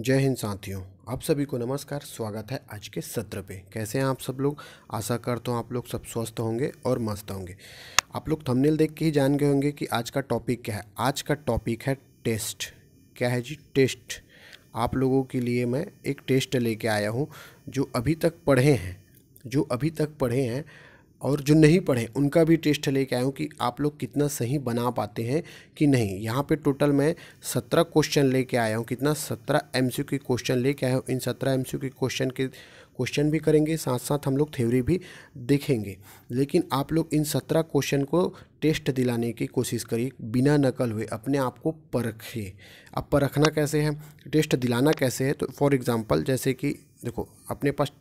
जय हिंद साथियों आप सभी को नमस्कार स्वागत है आज के सत्र पे कैसे हैं आप सब लोग आशा करता हूँ आप लोग सब स्वस्थ होंगे और मस्त होंगे आप लोग थंबनेल देख के ही जान गए होंगे कि आज का टॉपिक क्या है आज का टॉपिक है टेस्ट क्या है जी टेस्ट आप लोगों के लिए मैं एक टेस्ट लेके आया हूँ जो अभी तक पढ़े हैं जो अभी तक पढ़े हैं और जो नहीं पढ़े उनका भी टेस्ट लेके आया हूँ कि आप लोग कितना सही बना पाते हैं कि नहीं यहाँ पे टोटल मैं सत्रह क्वेश्चन लेके आया हूँ कितना सत्रह एम के क्वेश्चन लेके आया हूँ इन सत्रह एम के क्वेश्चन के क्वेश्चन भी करेंगे साथ साथ हम लोग थ्योरी भी देखेंगे लेकिन आप लोग इन सत्रह क्वेश्चन को टेस्ट दिलाने की कोशिश करिए बिना नकल हुए अपने आप को परखिए अब परखना कैसे है टेस्ट दिलाना कैसे है तो फॉर एग्ज़ाम्पल जैसे कि देखो अपने पास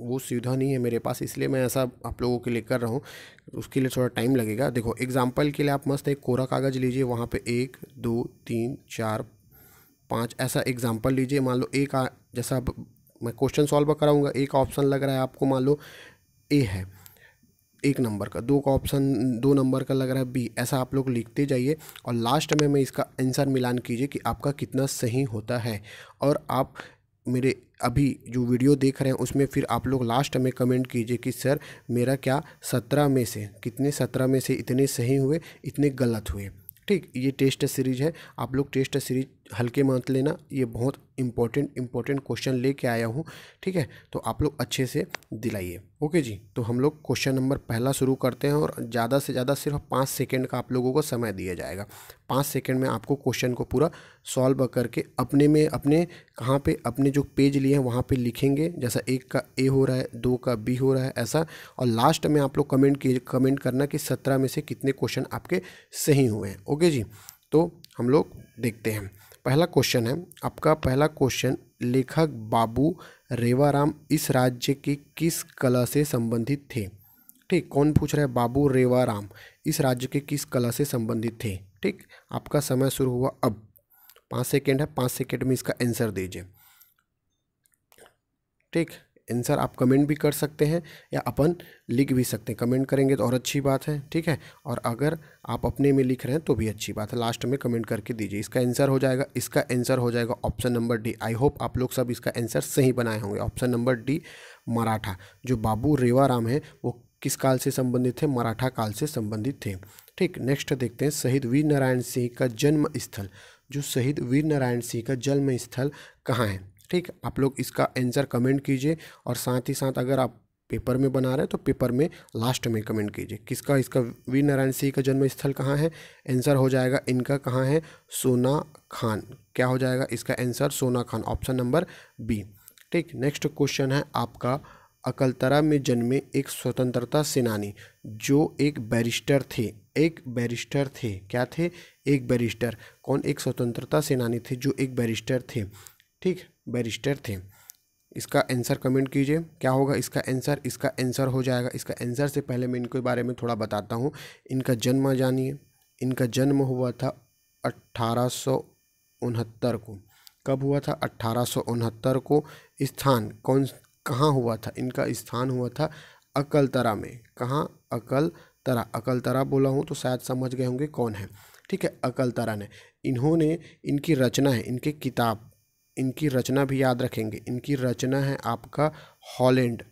वो सुविधा नहीं है मेरे पास इसलिए मैं ऐसा आप लोगों के लिए कर रहा हूँ उसके लिए थोड़ा टाइम लगेगा देखो एग्जाम्पल के लिए आप मस्त एक कोरा कागज़ लीजिए वहाँ पर एक दो तीन चार पाँच ऐसा एग्जाम्पल लीजिए मान लो एक जैसा मैं क्वेश्चन सॉल्व कराऊँगा एक ऑप्शन लग रहा है आपको मान लो ए है एक नंबर का दो का ऑप्शन दो नंबर का लग रहा है बी ऐसा आप लोग लिखते जाइए और लास्ट में मैं इसका आंसर मिलान कीजिए कि आपका कितना सही होता है और आप मेरे अभी जो वीडियो देख रहे हैं उसमें फिर आप लोग लास्ट में कमेंट कीजिए कि सर मेरा क्या सत्रह में से कितने सत्रह में से इतने सही हुए इतने गलत हुए ठीक ये टेस्ट सीरीज है आप लोग टेस्ट सीरीज हल्के मत लेना ये बहुत इंपॉर्टेंट इंपॉर्टेंट क्वेश्चन लेके आया हूँ ठीक है तो आप लोग अच्छे से दिलाइए ओके जी तो हम लोग क्वेश्चन नंबर पहला शुरू करते हैं और ज़्यादा से ज़्यादा सिर्फ पाँच सेकेंड का आप लोगों को समय दिया जाएगा पाँच सेकेंड में आपको क्वेश्चन को पूरा सॉल्व करके अपने में अपने कहाँ पर अपने जो पेज लिए हैं वहाँ पर लिखेंगे जैसा एक का ए हो रहा है दो का बी हो रहा है ऐसा और लास्ट में आप लोग कमेंट कमेंट करना कि सत्रह में से कितने क्वेश्चन आपके सही हुए हैं ओके जी तो हम लोग देखते हैं पहला क्वेश्चन है आपका पहला क्वेश्चन लेखक बाबू रेवाराम इस राज्य के किस कला से संबंधित थे ठीक कौन पूछ रहा है बाबू रेवाराम इस राज्य के किस कला से संबंधित थे ठीक आपका समय शुरू हुआ अब पाँच सेकेंड है पाँच सेकेंड में इसका आंसर दीजिए ठीक आंसर आप कमेंट भी कर सकते हैं या अपन लिख भी सकते हैं कमेंट करेंगे तो और अच्छी बात है ठीक है और अगर आप अपने में लिख रहे हैं तो भी अच्छी बात है लास्ट में कमेंट करके दीजिए इसका आंसर हो जाएगा इसका आंसर हो जाएगा option number D I hope आप लोग सब इसका आंसर सही बनाए होंगे ऑप्शन नंबर डी मराठा जो बाबू रेवाराम है वो किस काल से संबंधित थे मराठा काल से संबंधित थे ठीक नेक्स्ट देखते हैं शहीद वीर नारायण सिंह का जन्म स्थल जो शहीद वीर नारायण सिंह का जन्म स्थल कहाँ है ठीक आप लोग इसका आंसर कमेंट कीजिए और साथ ही साथ अगर आप पेपर में बना रहे हैं तो पेपर में लास्ट में कमेंट कीजिए किसका इसका वीर नारायण सिंह का जन्म स्थल कहाँ है आंसर हो जाएगा इनका कहाँ है सोना खान क्या हो जाएगा इसका answer Sonakhan option number B ठीक नेक्स्ट क्वेश्चन है आपका अकलतरा में जन्मे एक स्वतंत्रता सेनानी जो एक बैरिस्टर थे एक बैरिस्टर थे क्या थे एक बैरिस्टर कौन एक स्वतंत्रता सेनानी थे जो एक बैरिस्टर थे ठीक बैरिस्टर थे इसका आंसर कमेंट कीजिए क्या होगा इसका आंसर इसका आंसर हो जाएगा इसका आंसर से पहले मैं इनके बारे में थोड़ा बताता हूँ इनका जन्म जानिए इनका जन्म हुआ था अट्ठारह को कब हुआ था अट्ठारह को स्थान कौन कहाँ हुआ था इनका स्थान हुआ था अकलतरा में कहाँ अकलतरा अकलतरा बोला हूँ तो शायद समझ गए होंगे कौन है ठीक है अकलतरा ने इन्होंने इनकी रचना है इनके किताब इनकी रचना भी याद रखेंगे इनकी रचना है आपका हॉलैंड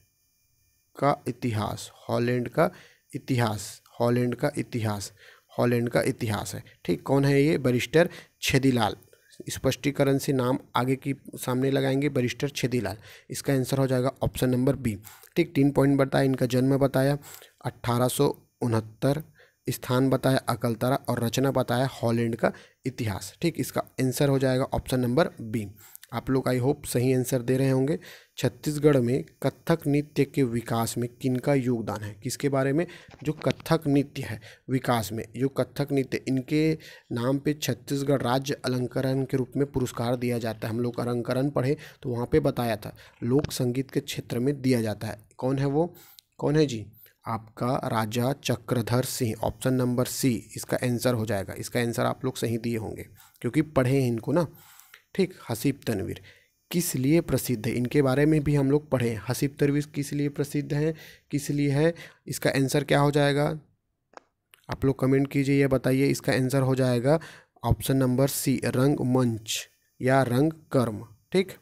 का इतिहास हॉलैंड का इतिहास हॉलैंड का इतिहास हॉलैंड का इतिहास है ठीक कौन है ये बरिस्टर छेदीलाल स्पष्टीकरण से नाम आगे की सामने लगाएंगे बरिस्टर छेदीलाल इसका आंसर हो जाएगा ऑप्शन नंबर बी ठीक तीन पॉइंट बताया इनका जन्म बताया अट्ठारह स्थान बताया अकलतरा और रचना बताया हॉलैंड का इतिहास ठीक इसका आंसर हो जाएगा ऑप्शन नंबर बी आप लोग आई होप सही आंसर दे रहे होंगे छत्तीसगढ़ में कथक नृत्य के विकास में किनका योगदान है किसके बारे में जो कथक नृत्य है विकास में जो कथक नृत्य इनके नाम पे छत्तीसगढ़ राज्य अलंकरण के रूप में पुरस्कार दिया जाता है हम लोग अलंकरण पढ़े तो वहाँ पे बताया था लोक संगीत के क्षेत्र में दिया जाता है कौन है वो कौन है जी आपका Raja Chakradhar Singh option number C इसका आंसर हो जाएगा इसका आंसर आप लोग सही दिए होंगे क्योंकि पढ़े हैं इनको ना ठीक हसीब तनवीर किस लिए प्रसिद्ध है इनके बारे में भी हम लोग पढ़ें हसीब तनवीर किस लिए प्रसिद्ध हैं किस लिए है इसका आंसर क्या हो जाएगा आप लोग कमेंट कीजिए या बताइए इसका आंसर हो जाएगा ऑप्शन नंबर सी रंग मंच या रंग कर्म ठीक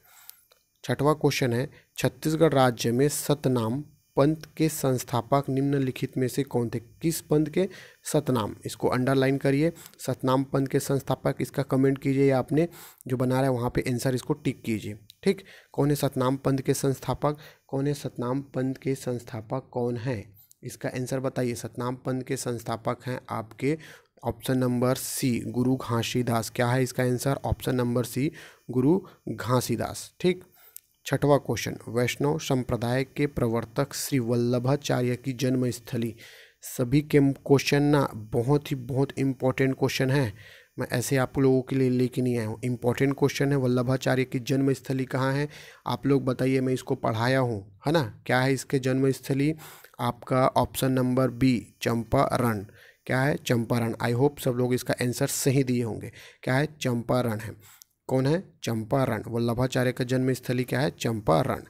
छठवा क्वेश्चन है छत्तीसगढ़ राज्य में सतनाम पंथ के संस्थापक निम्नलिखित में से कौन थे किस पंथ के सतनाम इसको अंडरलाइन करिए सतनाम पंथ के संस्थापक इसका कमेंट कीजिए या आपने जो बना रहा है वहाँ पे आंसर इसको टिक कीजिए ठीक कौन है सतनाम पंथ के संस्थापक कौन है सतनाम पंथ के संस्थापक कौन है इसका आंसर बताइए सतनाम पंथ के संस्थापक हैं आपके ऑप्शन नंबर सी गुरु घासीदास क्या है इसका आंसर ऑप्शन नंबर सी गुरु घासीदास ठीक छठवा क्वेश्चन वैष्णव संप्रदाय के प्रवर्तक श्री वल्लभाचार्य की जन्मस्थली सभी के क्वेश्चन ना बहुत ही बहुत इंपॉर्टेंट क्वेश्चन है मैं ऐसे आप लोगों के लिए लेके नहीं आया हूँ इंपॉर्टेंट क्वेश्चन है वल्लभाचार्य की जन्मस्थली कहाँ है आप लोग बताइए मैं इसको पढ़ाया हूँ है ना क्या है इसके जन्मस्थली आपका ऑप्शन नंबर बी चंपारण क्या है चंपारण आई होप सब लोग इसका आंसर सही दिए होंगे क्या है चंपारण है कौन है चंपारण वल्लभाचार्य का जन्म स्थली क्या है चंपारण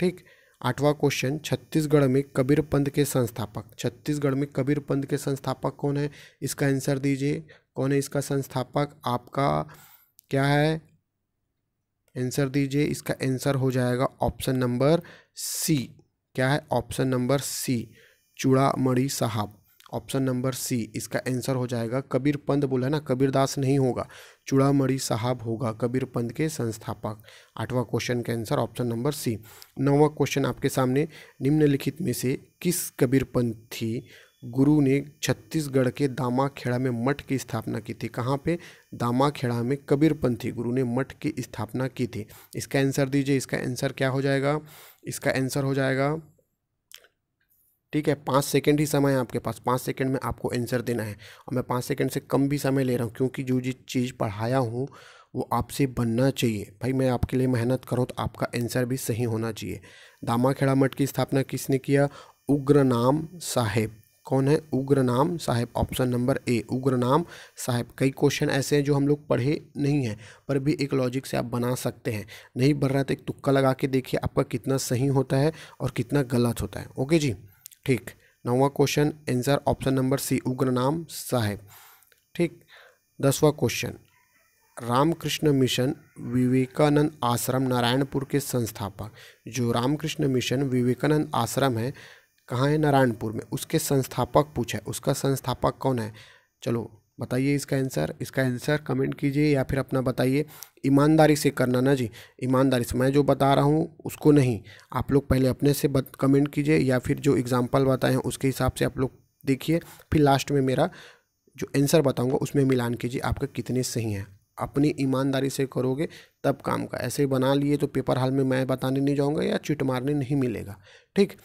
ठीक आठवां क्वेश्चन छत्तीसगढ़ में कबीर पंथ के संस्थापक छत्तीसगढ़ में कबीर पंथ के संस्थापक कौन है इसका आंसर दीजिए कौन है इसका संस्थापक आपका क्या है आंसर दीजिए इसका आंसर हो जाएगा ऑप्शन नंबर सी क्या है ऑप्शन नंबर सी चूड़ामी साहब ऑप्शन नंबर सी इसका आंसर हो जाएगा कबीर पंत बोला ना कबीर दास नहीं होगा चूड़ामढ़ी साहब होगा कबीर पंत के संस्थापक आठवां क्वेश्चन का आंसर ऑप्शन नंबर सी नौवां क्वेश्चन आपके सामने निम्नलिखित में से किस कबीर पंथी गुरु ने छत्तीसगढ़ के दामाखेड़ा में मठ की स्थापना की थी कहाँ पे दामाखेड़ा में कबीरपंथी गुरु ने मठ की स्थापना की थी इसका आंसर दीजिए इसका आंसर क्या हो जाएगा इसका आंसर हो जाएगा ठीक है पाँच सेकेंड ही समय है आपके पास पाँच सेकेंड में आपको आंसर देना है और मैं पाँच सेकेंड से कम भी समय ले रहा हूँ क्योंकि जो जिस चीज़ पढ़ाया हूँ वो आपसे बनना चाहिए भाई मैं आपके लिए मेहनत करूँ तो आपका आंसर भी सही होना चाहिए दामाखेड़ा मठ की स्थापना किसने किया उग्र नाम साहेब कौन है उग्र नाम साहेब ऑप्शन नंबर ए उग्र नाम साहेब कई क्वेश्चन ऐसे हैं जो हम लोग पढ़े नहीं हैं पर भी एक लॉजिक से आप बना सकते हैं नहीं बढ़ रहा तो एक तुक्का लगा के देखिए आपका कितना सही होता है और कितना गलत होता है ओके जी ठीक नौवा question answer option number C Ugra Naam साहेब ठीक दसवा क्वेश्चन रामकृष्ण मिशन विवेकानंद आश्रम नारायणपुर के संस्थापक जो रामकृष्ण मिशन विवेकानंद आश्रम है कहाँ है नारायणपुर में उसके संस्थापक पूछा है उसका संस्थापक कौन है चलो बताइए इसका आंसर इसका आंसर कमेंट कीजिए या फिर अपना बताइए ईमानदारी से करना ना जी ईमानदारी से मैं जो बता रहा हूँ उसको नहीं आप लोग पहले अपने से बत, कमेंट कीजिए या फिर जो एग्ज़ाम्पल बताए हैं उसके हिसाब से आप लोग देखिए फिर लास्ट में मेरा जो आंसर बताऊँगा उसमें मिलान कीजिए आपके कितने सही हैं अपनी ईमानदारी से करोगे तब काम का ऐसे बना लिए तो पेपर हाल में मैं बताने नहीं जाऊँगा या चिट मारने नहीं मिलेगा ठीक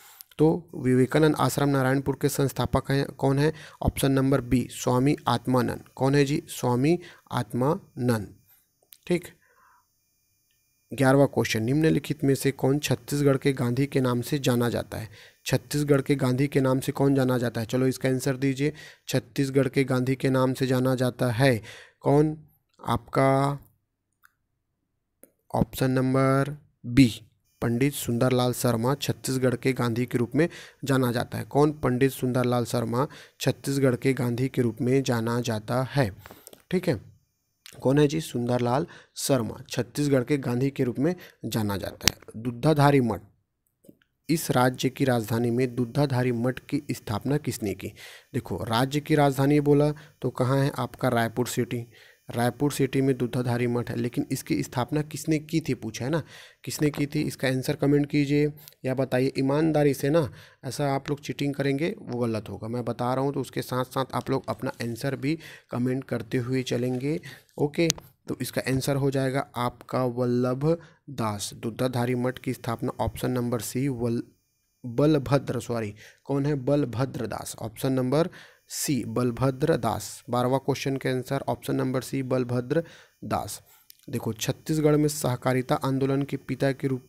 तो विवेकानंद आश्रम नारायणपुर के संस्थापक हैं कौन है option number B Swami Atmanand कौन है जी स्वामी आत्मानंद ठीक ग्यारहवा क्वेश्चन निम्नलिखित में से कौन छत्तीसगढ़ के गांधी के नाम से जाना जाता है छत्तीसगढ़ के गांधी के नाम से कौन जाना जाता है चलो इसका आंसर दीजिए छत्तीसगढ़ के गांधी के नाम से जाना जाता है कौन आपका option number B Pandit Sundarlal Sharma Chhattisgarh के गांधी के रूप में जाना जाता है कौन पंडित सुंदरलाल शर्मा छत्तीसगढ़ के गांधी के रूप में जाना जाता है ठीक है कौन है जी सुंदरलाल शर्मा छत्तीसगढ़ के गांधी के रूप में जाना जाता है दुद्धाधारी मठ इस राज्य की राजधानी में दुद्धाधारी मठ की स्थापना किसने की देखो राज्य की राजधानी बोला तो कहाँ है आपका रायपुर सिटी रायपुर सिटी में दुधाधारी मठ है लेकिन इसकी स्थापना किसने की थी पूछा है ना किसने की थी इसका आंसर कमेंट कीजिए या बताइए ईमानदारी से ना ऐसा आप लोग चीटिंग करेंगे वो गलत होगा मैं बता रहा हूँ तो उसके साथ साथ आप लोग अपना आंसर भी कमेंट करते हुए चलेंगे ओके तो इसका आंसर हो जाएगा आपका वल्लभ दास दुधाधारी मठ की स्थापना ऑप्शन नंबर सी वल बलभद्र सॉरी कौन है Balbhadra Das option number C Balbhadra Das बारहवा क्वेश्चन के answer option number C Balbhadra Das देखो छत्तीसगढ़ में सहकारिता आंदोलन के पिता के रूप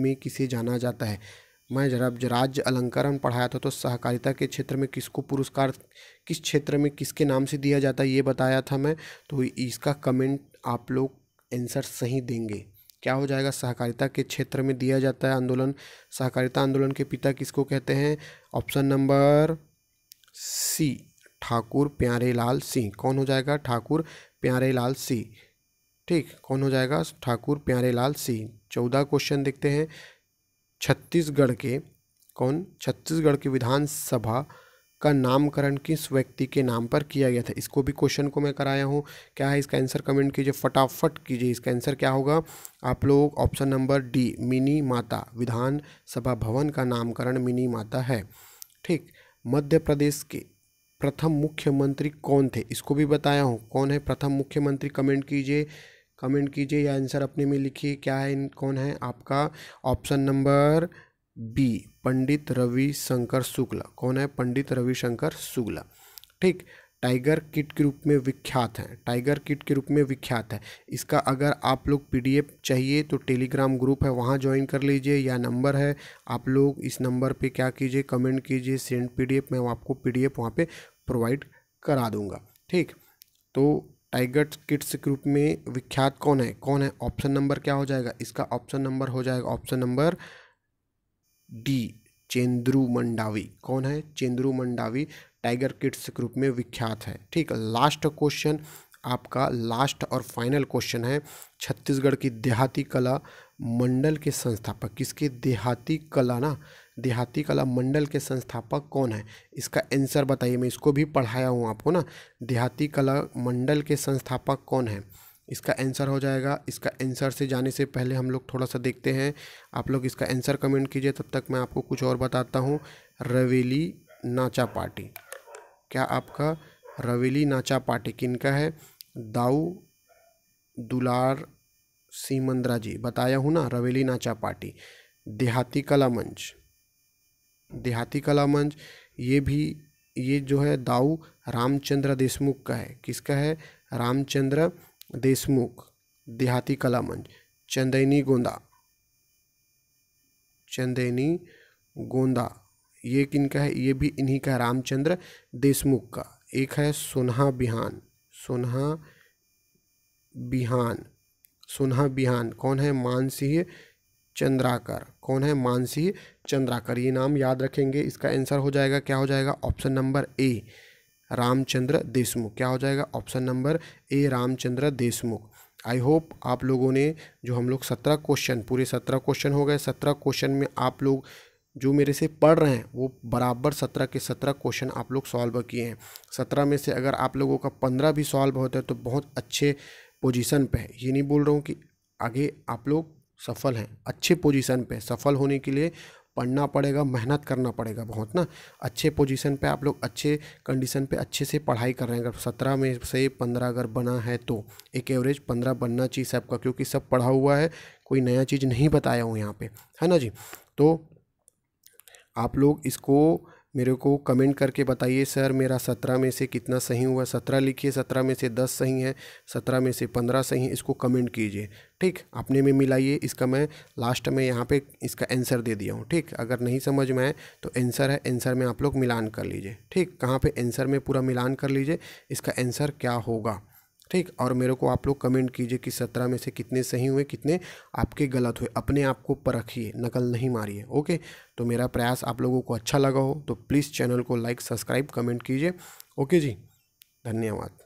में किसे जाना जाता है मैं जब राज्य अलंकरण पढ़ाया था तो सहकारिता के क्षेत्र में किसको पुरस्कार किस क्षेत्र में किसके नाम से दिया जाता है ये बताया था मैं तो इसका कमेंट आप लोग आंसर सही देंगे क्या हो जाएगा सहकारिता के क्षेत्र में दिया जाता है आंदोलन सहकारिता आंदोलन के पिता किसको कहते हैं option number C Thakur Pyarelal Singh कौन हो जाएगा ठाकुर प्यारेलाल सिंह ठीक कौन हो जाएगा ठाकुर प्यारेलाल सिंह चौदह क्वेश्चन देखते हैं छत्तीसगढ़ के कौन छत्तीसगढ़ की विधानसभा का नामकरण किस व्यक्ति के नाम पर किया गया था इसको भी क्वेश्चन को मैं कराया हूँ क्या है इसका आंसर कमेंट कीजिए फटाफट कीजिए इसका आंसर क्या होगा आप लोग ऑप्शन नंबर डी मिनी माता विधानसभा भवन का नामकरण मिनी माता है ठीक मध्य प्रदेश के प्रथम मुख्यमंत्री कौन थे इसको भी बताया हूँ कौन है प्रथम मुख्यमंत्री कमेंट कीजिए कमेंट कीजिए या आंसर अपने में लिखिए क्या है कौन है आपका option number B Pandit Ravishankar Shukla कौन है पंडित रविशंकर शुक्ला ठीक टाइगर किट के रूप में विख्यात है टाइगर किट के रूप में विख्यात है इसका अगर आप लोग पीडीएफ चाहिए तो टेलीग्राम ग्रुप है वहाँ ज्वाइन कर लीजिए या नंबर है आप लोग इस नंबर पे क्या कीजिए कमेंट कीजिए सेंड पीडीएफ मैं आपको पीडीएफ वहाँ पर प्रोवाइड करा दूँगा ठीक तो टाइगर किट्स के रूप में विख्यात कौन है कौन है ऑप्शन नंबर क्या हो जाएगा इसका ऑप्शन नंबर हो जाएगा option number D Chendru Mandavi कौन है चेंद्रू मंडावी टाइगर किड्स के रूप में विख्यात है ठीक लास्ट क्वेश्चन आपका लास्ट और फाइनल क्वेश्चन है छत्तीसगढ़ की देहाती कला मंडल के संस्थापक किसके देहाती कला ना देहाती कला मंडल के संस्थापक कौन है इसका आंसर बताइए मैं इसको भी पढ़ाया हूँ आपको ना देहाती कला मंडल के संस्थापक कौन है इसका आंसर हो जाएगा इसका आंसर से जाने से पहले हम लोग थोड़ा सा देखते हैं आप लोग इसका आंसर कमेंट कीजिए तब तक मैं आपको कुछ और बताता हूँ रवेली नाचा पार्टी क्या आपका रवेली नाचा पार्टी किन का है दाऊ दुलार सीमंद्रा जी बताया हूँ ना रवेली नाचा पार्टी देहाती कला मंच देहाती कला मंच ये भी ये जो है दाऊ रामचंद्र देशमुख का है किसका है रामचंद्र देशमुख देहाती कला मंच चंदैनी गोंदा चंदैनी गोंदा ये किन का है ये भी इन्हीं का रामचंद्र देशमुख का एक है सोनहा बिहान सोनहा बिहान सोनहा बिहान कौन है मानसिंह चंद्राकर कौन है मानसिंह चंद्राकर ये नाम याद रखेंगे इसका आंसर हो जाएगा क्या हो जाएगा option number A Ramchandra Deshmukh क्या हो जाएगा option number A Ramchandra Deshmukh I hope आप लोगों ने जो हम लोग सत्रह क्वेश्चन पूरे सत्रह क्वेश्चन हो गए सत्रह क्वेश्चन में आप लोग जो मेरे से पढ़ रहे हैं वो बराबर सत्रह के सत्रह क्वेश्चन आप लोग सॉल्व किए हैं सत्रह में से अगर आप लोगों का पंद्रह भी सॉल्व होता है तो बहुत अच्छे पोजीशन पे है ये नहीं बोल रहा हूँ कि आगे आप लोग सफल हैं अच्छे पोजीशन पे सफल होने के लिए पढ़ना पड़ेगा मेहनत करना पड़ेगा बहुत ना अच्छे पोजीशन पे आप लोग अच्छे कंडीशन पे अच्छे से पढ़ाई कर रहे हैं अगर सत्रह में से पंद्रह अगर बना है तो एक एवरेज पंद्रह बनना चाहिए सबका क्योंकि सब पढ़ा हुआ है कोई नया चीज़ नहीं बताया हूँ यहाँ पर है ना जी तो आप लोग इसको मेरे को कमेंट करके बताइए सर मेरा सत्रह में से कितना सही हुआ सत्रह लिखिए सत्रह में से दस सही है सत्रह में से पंद्रह सही है इसको कमेंट कीजिए ठीक अपने में मिलाइए इसका मैं लास्ट में यहाँ पे इसका आंसर दे दिया हूँ ठीक अगर नहीं समझ में आए तो आंसर है आंसर में आप लोग मिलान कर लीजिए ठीक कहाँ पे आंसर में पूरा मिलान कर लीजिए इसका आंसर क्या होगा ठीक और मेरे को आप लोग कमेंट कीजिए कि सत्रह में से कितने सही हुए कितने आपके गलत हुए अपने आप को परखिए नकल नहीं मारिए ओके तो मेरा प्रयास आप लोगों को अच्छा लगा हो तो प्लीज़ चैनल को लाइक सब्सक्राइब कमेंट कीजिए ओके जी धन्यवाद